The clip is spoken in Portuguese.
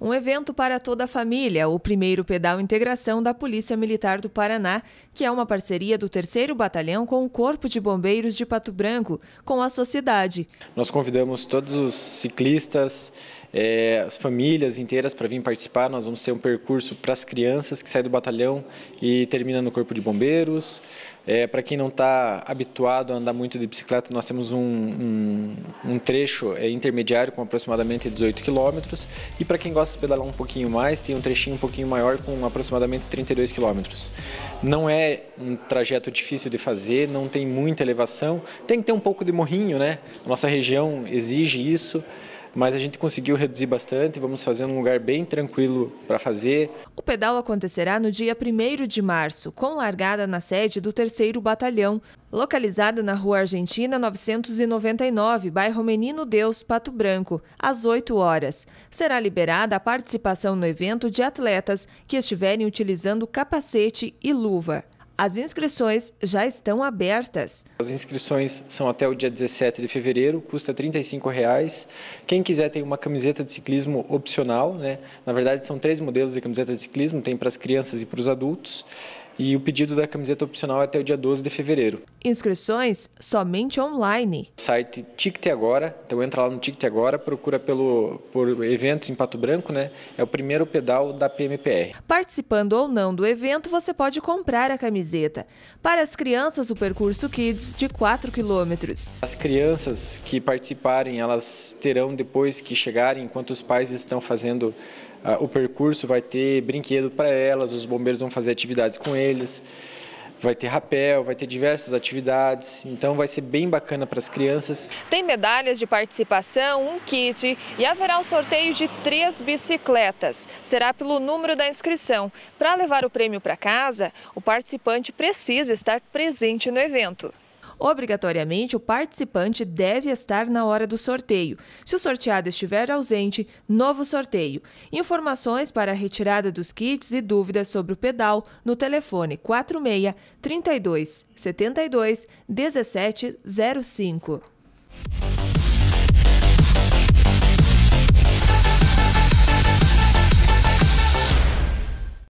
Um evento para toda a família, o primeiro pedal integração da Polícia Militar do Paraná, que é uma parceria do 3 Batalhão com o Corpo de Bombeiros de Pato Branco, com a sociedade. Nós convidamos todos os ciclistas, é, as famílias inteiras para vir participar. Nós vamos ter um percurso para as crianças que saem do batalhão e termina no Corpo de Bombeiros. É, para quem não está habituado a andar muito de bicicleta, nós temos um, um, um trecho é, intermediário com aproximadamente 18 quilômetros. E para quem gosta de pedalar um pouquinho mais, tem um trechinho um pouquinho maior com aproximadamente 32 quilômetros. Não é um trajeto difícil de fazer, não tem muita elevação. Tem que ter um pouco de morrinho, né? A nossa região exige isso mas a gente conseguiu reduzir bastante, vamos fazer um lugar bem tranquilo para fazer. O pedal acontecerá no dia 1 de março, com largada na sede do 3 Batalhão, localizada na Rua Argentina 999, bairro Menino Deus, Pato Branco, às 8 horas. Será liberada a participação no evento de atletas que estiverem utilizando capacete e luva. As inscrições já estão abertas. As inscrições são até o dia 17 de fevereiro, custa R$ 35,00. Quem quiser tem uma camiseta de ciclismo opcional, né? Na verdade, são três modelos de camiseta de ciclismo, tem para as crianças e para os adultos. E o pedido da camiseta opcional é até o dia 12 de fevereiro. Inscrições somente online. Site Ticket Agora, então entra lá no Ticket Agora, procura pelo por eventos em Pato Branco, né? É o primeiro pedal da PMPR. Participando ou não do evento, você pode comprar a camiseta. Para as crianças, o percurso Kids de 4 quilômetros. As crianças que participarem, elas terão depois que chegarem, enquanto os pais estão fazendo ah, o percurso vai ter brinquedo para elas, os bombeiros vão fazer atividades com eles vai ter rapel, vai ter diversas atividades, então vai ser bem bacana para as crianças. Tem medalhas de participação, um kit e haverá o sorteio de três bicicletas. Será pelo número da inscrição. Para levar o prêmio para casa, o participante precisa estar presente no evento. Obrigatoriamente, o participante deve estar na hora do sorteio. Se o sorteado estiver ausente, novo sorteio. Informações para a retirada dos kits e dúvidas sobre o pedal no telefone 46 32 72 05.